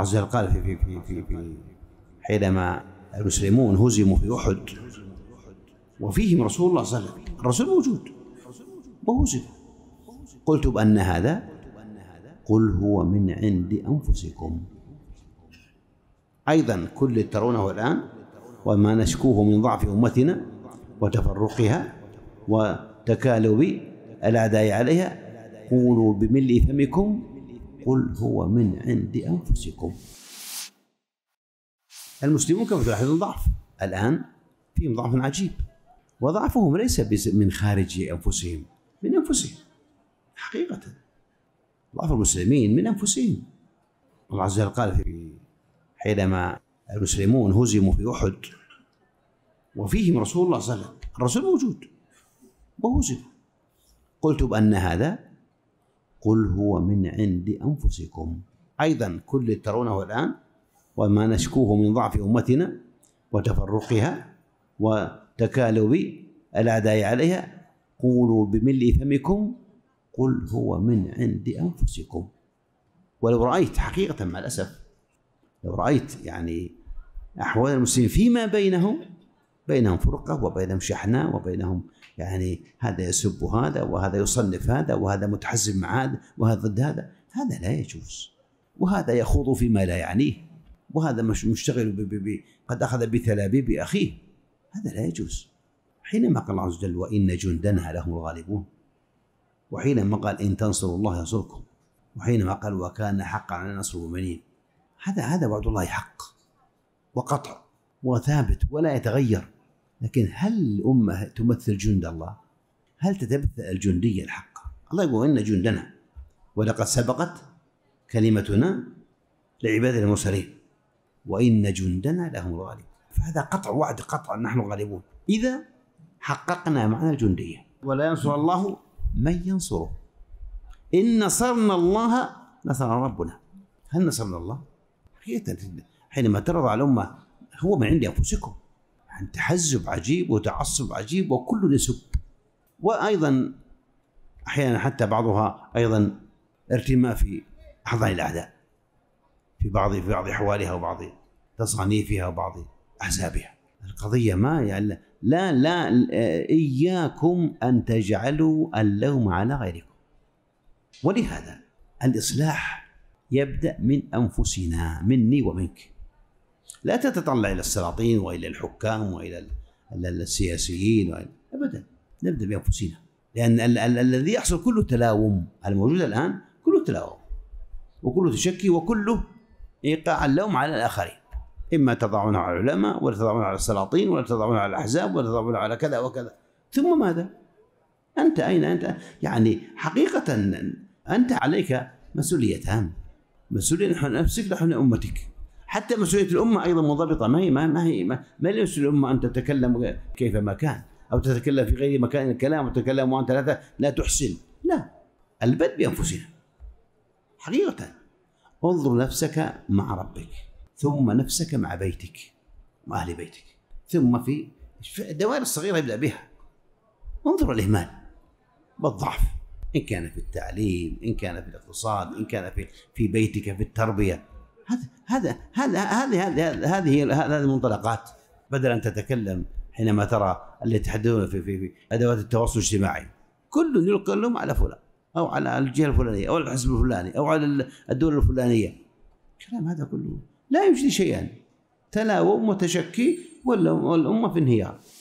الله عز وجل قال في في في في, في حينما المسلمون هزموا في احد وفيهم رسول الله صلى الله عليه وسلم الرسول موجود وهزم قلت بأن هذا قل هو من عند أنفسكم أيضا كل اللي ترونه الآن وما نشكوه من ضعف أمتنا وتفرقها وتكالب الأعداء عليها قولوا بملء فمكم قل هو من عند أنفسكم المسلمون كما تلاحظون ضعف الآن فيهم ضعف عجيب وضعفهم ليس من خارج أنفسهم من أنفسهم حقيقة ضعف المسلمين من أنفسهم الله عز وجل قال في حينما المسلمون هزموا في أحد وفيهم رسول الله صلى الله عليه وسلم الرسول موجود وهزم قلت بأن هذا قل هو من عند أنفسكم أيضا كل ترونه الآن وما نشكوه من ضعف أمتنا وتفرقها وتكالب الأعداء عليها قولوا بملء فمكم قل هو من عند أنفسكم ولو رأيت حقيقة مع الأسف لو رأيت يعني أحوال المسلمين فيما بينهم بينهم فرقة وبينهم شحناء وبينهم يعني هذا يسب هذا وهذا يصنف هذا وهذا متحزب مع هذا وهذا ضد هذا هذا لا يجوز وهذا يخوض فيما لا يعنيه وهذا مش مشتغل بي بي بي قد أخذ بثلابيب أخيه هذا لا يجوز حينما قال الله عز وجل وإن جندنا لهم الغالبون وحينما قال إن تنصروا الله ينصركم وحينما قال وكان حقا على نصر المؤمنين هذا هذا وعد الله حق وقطع وثابت ولا يتغير لكن هل الأمة تمثل جند الله هل تتمثل الجندية الحق الله يقول إن جندنا ولقد سبقت كلمتنا لعباد المرسلين وإن جندنا لهم الغالب فهذا قطع وعد قطع نحن غالبون إذا حققنا معنى الجندية ولا ينصر الله من ينصره إن نصرنا الله نصر ربنا هل نصرنا الله؟ حقيقة حينما ترضى الأمة هو من عند انفسكم عن تحزب عجيب وتعصب عجيب وكل يسب وايضا احيانا حتى بعضها ايضا ارتماء في احضان الاعداء في بعض في بعض احوالها وبعض تصانيفها وبعض احزابها القضيه ما يعني لا لا اياكم ان تجعلوا اللوم على غيركم ولهذا الاصلاح يبدا من انفسنا مني ومنك لا تتطلع إلى السلاطين وإلى الحكام وإلى السياسيين وإلى أبدا نبدأ بأنفسنا لأن ال- ال- الذي يحصل كله تلاوم الموجود الآن كله تلاوم وكله تشكي وكله إيقاع اللوم على الآخرين إما تضعونه على العلماء ولا تضعونه على السلاطين ولا تضعونه على الأحزاب ولا تضعونه على كذا وكذا ثم ماذا؟ أنت أين أنت؟ يعني حقيقة أنت عليك مسؤوليتان مسؤولية نحن نفسك نحن أمتك حتى مسؤوليه الامه ايضا منضبطه ما هي ما, هي ما, هي الامه ان تتكلم كيفما كان او تتكلم في غير مكان الكلام وتتكلم وانت لا لا تحسن لا البد بانفسنا حقيقه انظر نفسك مع ربك ثم نفسك مع بيتك مع اهل بيتك ثم في الدوائر الصغيره يبدا بها انظر الاهمال والضعف ان كان في التعليم ان كان في الاقتصاد ان كان في في بيتك في التربيه هذا هذا هذه هذه هذه هذه المنطلقات بدل ان تتكلم حينما ترى اللي يتحدثون في, في في ادوات التواصل الاجتماعي كل يلقي اللوم على فلان او على الجهه الفلانيه او على الحزب الفلاني او على الدوله الفلانيه الكلام هذا كله لا يجدي شيئا تلاوم وتشكي والامه في انهيار